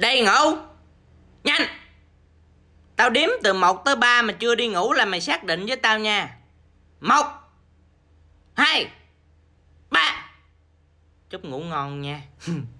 Đi ngủ Nhanh Tao đếm từ 1 tới 3 mà chưa đi ngủ là mày xác định với tao nha 1 2 3 Chúc ngủ ngon nha